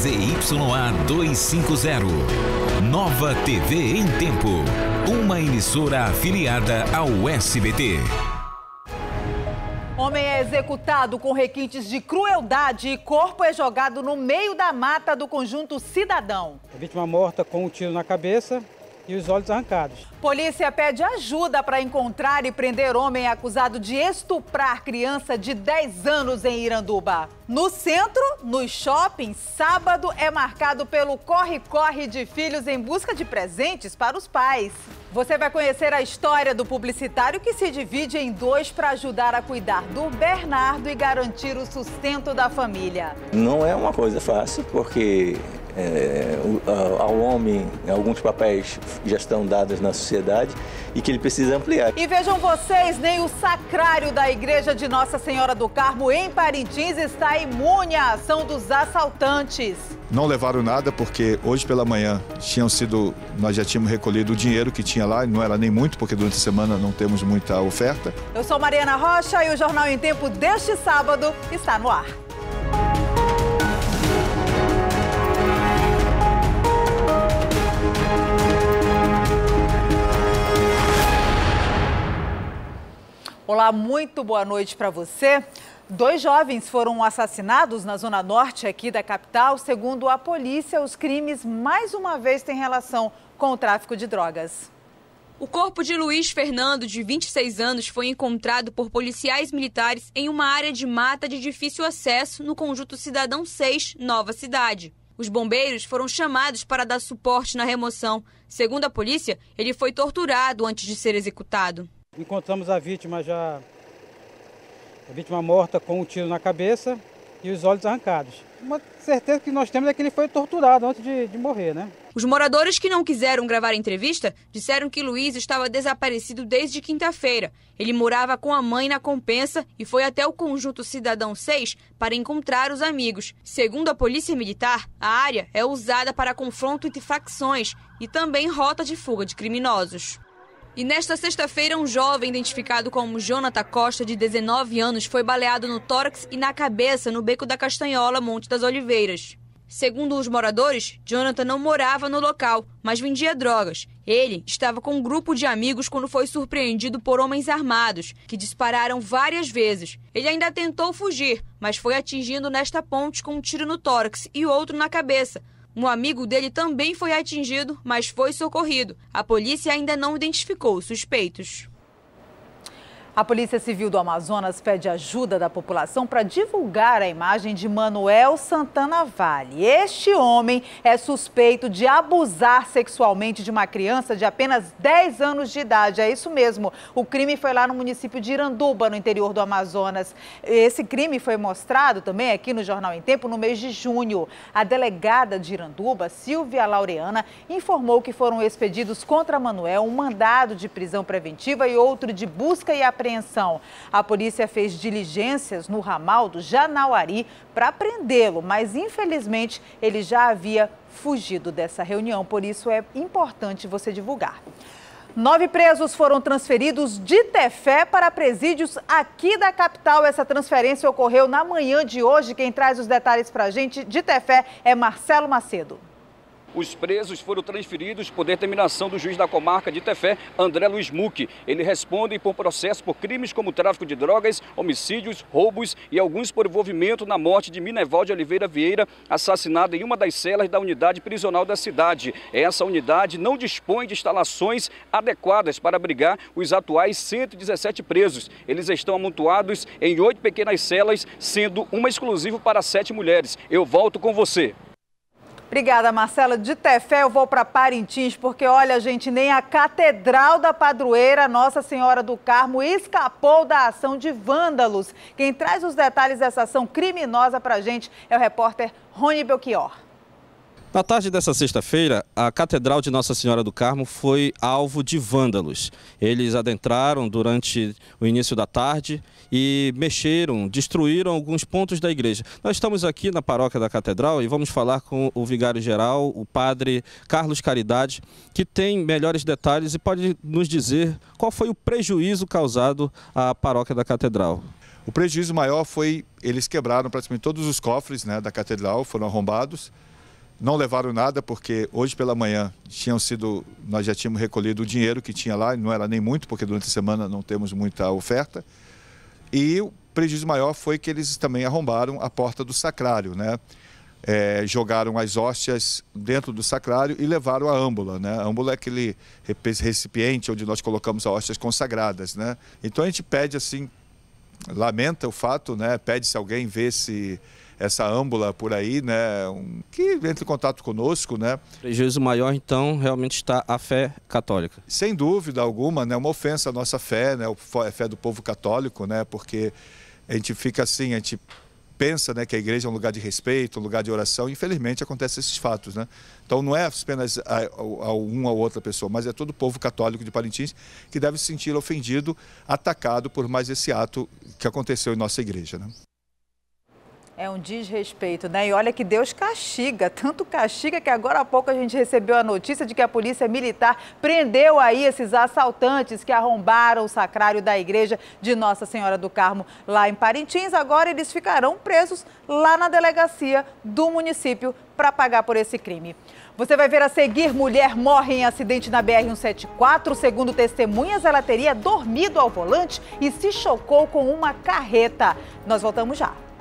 ZYA 250. Nova TV em Tempo. Uma emissora afiliada ao SBT. Homem é executado com requintes de crueldade e corpo é jogado no meio da mata do conjunto Cidadão. A vítima morta com um tiro na cabeça, e os olhos arrancados. Polícia pede ajuda para encontrar e prender homem acusado de estuprar criança de 10 anos em Iranduba. No centro, no shopping, sábado é marcado pelo corre-corre de filhos em busca de presentes para os pais. Você vai conhecer a história do publicitário que se divide em dois para ajudar a cuidar do Bernardo e garantir o sustento da família. Não é uma coisa fácil, porque é, ao homem alguns papéis já estão dados na sociedade e que ele precisa ampliar. E vejam vocês, nem o sacrário da igreja de Nossa Senhora do Carmo em Parintins está imune à ação dos assaltantes. Não levaram nada porque hoje pela manhã tinham sido nós já tínhamos recolhido o dinheiro que tinha lá, não era nem muito porque durante a semana não temos muita oferta. Eu sou Mariana Rocha e o Jornal em Tempo deste sábado está no ar. Olá, muito boa noite para você. Dois jovens foram assassinados na zona norte aqui da capital. Segundo a polícia, os crimes mais uma vez têm relação com o tráfico de drogas. O corpo de Luiz Fernando, de 26 anos, foi encontrado por policiais militares em uma área de mata de difícil acesso no conjunto Cidadão 6, Nova Cidade. Os bombeiros foram chamados para dar suporte na remoção. Segundo a polícia, ele foi torturado antes de ser executado. Encontramos a vítima já, a vítima morta com um tiro na cabeça e os olhos arrancados. Uma certeza que nós temos é que ele foi torturado antes de, de morrer, né? Os moradores que não quiseram gravar a entrevista disseram que Luiz estava desaparecido desde quinta-feira. Ele morava com a mãe na compensa e foi até o conjunto Cidadão 6 para encontrar os amigos. Segundo a Polícia Militar, a área é usada para confronto entre facções e também rota de fuga de criminosos. E nesta sexta-feira, um jovem identificado como Jonathan Costa, de 19 anos, foi baleado no tórax e na cabeça no beco da Castanhola, Monte das Oliveiras. Segundo os moradores, Jonathan não morava no local, mas vendia drogas. Ele estava com um grupo de amigos quando foi surpreendido por homens armados, que dispararam várias vezes. Ele ainda tentou fugir, mas foi atingido nesta ponte com um tiro no tórax e outro na cabeça, um amigo dele também foi atingido, mas foi socorrido. A polícia ainda não identificou os suspeitos. A Polícia Civil do Amazonas pede ajuda da população para divulgar a imagem de Manuel Santana Vale. Este homem é suspeito de abusar sexualmente de uma criança de apenas 10 anos de idade. É isso mesmo. O crime foi lá no município de Iranduba, no interior do Amazonas. Esse crime foi mostrado também aqui no Jornal em Tempo no mês de junho. A delegada de Iranduba, Silvia Laureana, informou que foram expedidos contra Manuel um mandado de prisão preventiva e outro de busca e apreensão apreensão. A polícia fez diligências no ramal do Janauari para prendê-lo, mas infelizmente ele já havia fugido dessa reunião, por isso é importante você divulgar. Nove presos foram transferidos de Tefé para presídios aqui da capital. Essa transferência ocorreu na manhã de hoje. Quem traz os detalhes para a gente de Tefé é Marcelo Macedo. Os presos foram transferidos por determinação do juiz da comarca de Tefé, André Luiz Muque. Ele responde por processo por crimes como tráfico de drogas, homicídios, roubos e alguns por envolvimento na morte de Minerval de Oliveira Vieira, assassinado em uma das celas da unidade prisional da cidade. Essa unidade não dispõe de instalações adequadas para abrigar os atuais 117 presos. Eles estão amontoados em oito pequenas celas, sendo uma exclusiva para sete mulheres. Eu volto com você. Obrigada, Marcela. De Tefé eu vou para Parintins, porque olha, gente, nem a Catedral da Padroeira Nossa Senhora do Carmo escapou da ação de vândalos. Quem traz os detalhes dessa ação criminosa para gente é o repórter Rony Belchior. Na tarde dessa sexta-feira, a Catedral de Nossa Senhora do Carmo foi alvo de vândalos. Eles adentraram durante o início da tarde e mexeram, destruíram alguns pontos da igreja. Nós estamos aqui na paróquia da Catedral e vamos falar com o vigário-geral, o padre Carlos Caridade, que tem melhores detalhes e pode nos dizer qual foi o prejuízo causado à paróquia da Catedral. O prejuízo maior foi eles quebraram praticamente todos os cofres né, da Catedral, foram arrombados não levaram nada porque hoje pela manhã tinham sido, nós já tínhamos recolhido o dinheiro que tinha lá, não era nem muito, porque durante a semana não temos muita oferta. E o prejuízo maior foi que eles também arrombaram a porta do sacrário, né? É, jogaram as hóstias dentro do sacrário e levaram a âmbula. Né? A âmbula é aquele recipiente onde nós colocamos as hóstias consagradas. Né? Então a gente pede assim, lamenta o fato, né? pede se alguém vê se essa âmbula por aí, né? Um, que entre em contato conosco, né? prejuízo maior, então, realmente está a fé católica. Sem dúvida alguma, né? Uma ofensa à nossa fé, né? A fé do povo católico, né? Porque a gente fica assim, a gente pensa né, que a igreja é um lugar de respeito, um lugar de oração, infelizmente acontecem esses fatos. Né? Então não é apenas a, a, a uma ou outra pessoa, mas é todo o povo católico de Parintins que deve se sentir ofendido, atacado por mais esse ato que aconteceu em nossa igreja. Né? É um desrespeito, né? E olha que Deus castiga, tanto castiga que agora há pouco a gente recebeu a notícia de que a polícia militar prendeu aí esses assaltantes que arrombaram o sacrário da igreja de Nossa Senhora do Carmo lá em Parintins. Agora eles ficarão presos lá na delegacia do município para pagar por esse crime. Você vai ver a seguir: mulher morre em acidente na BR-174. Segundo testemunhas, ela teria dormido ao volante e se chocou com uma carreta. Nós voltamos já.